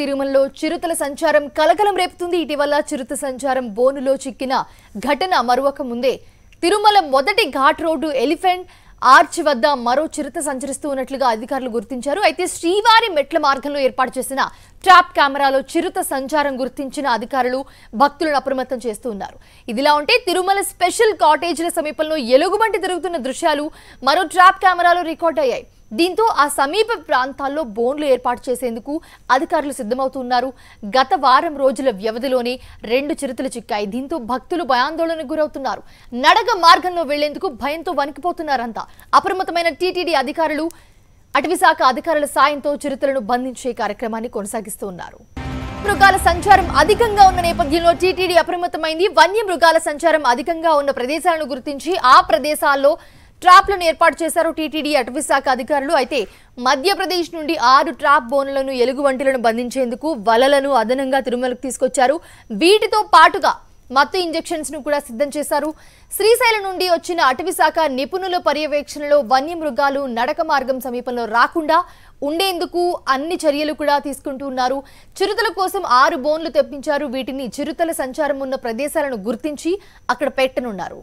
తిరుమలలో చిరుతల సంచారం కలకలం రేపుతుంది ఇటీవల చిరుత సంచారం బోనులో చిక్కిన ఘటన మరొక ముందే తిరుమల మొదటి ఘాట్ రోడ్డు ఎలిఫెంట్ ఆర్చ్ వద్ద మరో చిరుత సంచరిస్తూ ఉన్నట్లుగా అధికారులు గుర్తించారు అయితే శ్రీవారి మెట్ల మార్గంలో ఏర్పాటు చేసిన ట్రాప్ కెమెరాలో చిరుత సంచారం గుర్తించిన అధికారులు భక్తులను అప్రమత్తం చేస్తూ ఉన్నారు ఇదిలా ఉంటే తిరుమల స్పెషల్ కాటేజీల సమీపంలో ఎలుగుబంటి తిరుగుతున్న దృశ్యాలు మరో ట్రాప్ కెమెరాలో రికార్డ్ అయ్యాయి దీంతో ఆ సమీప ప్రాంతాల్లో బోన్లు ఏర్పాటు చేసేందుకు అధికారులు సిద్ధమవుతున్నారు గత వారం రోజుల వ్యవధిలోనే రెండు చిరుతలు చిక్కాయి దీంతో భక్తులు భయాందోళనకు గురవుతున్నారు నడక మార్గంలో వెళ్లేందుకు భయంతో వణికిపోతున్నారంతా అప్రమత్తమైన టీటీడీ అధికారులు అటవీశాఖ అధికారుల సాయంతో చిరుతలను బంధించే కార్యక్రమాన్ని కొనసాగిస్తున్నారు మృగాల సంచారం అధికంగా ఉన్న నేపథ్యంలో టీటీడీ అప్రమత్తమైంది వన్య మృగాల సంచారం అధికంగా ఉన్న ప్రదేశాలను గుర్తించి ఆ ప్రదేశాల్లో ట్రాప్లను ఏర్పాటు చేశారు టీటీడీ అటవీశాఖ అధికారులు అయితే మధ్యప్రదేశ్ నుండి ఆరు ట్రాప్ బోన్లను వంటలను బంధించేందుకు వలలను అదనంగా తిరుమలకు తీసుకొచ్చారు వీటితో పాటుగా మత్తు ఇంజెక్షన్స్ ను కూడా సిద్ధం చేశారు శ్రీశైలం నుండి వచ్చిన అటవీశాఖ నిపుణుల పర్యవేక్షణలో వన్య మృగాలు నడక మార్గం సమీపంలో రాకుండా ఉండేందుకు అన్ని చర్యలు కూడా తీసుకుంటున్నారు చిరుతల కోసం ఆరు బోన్లు తెప్పించారు వీటిని చిరుతల సంచారం ఉన్న ప్రదేశాలను గుర్తించి అక్కడ పెట్టనున్నారు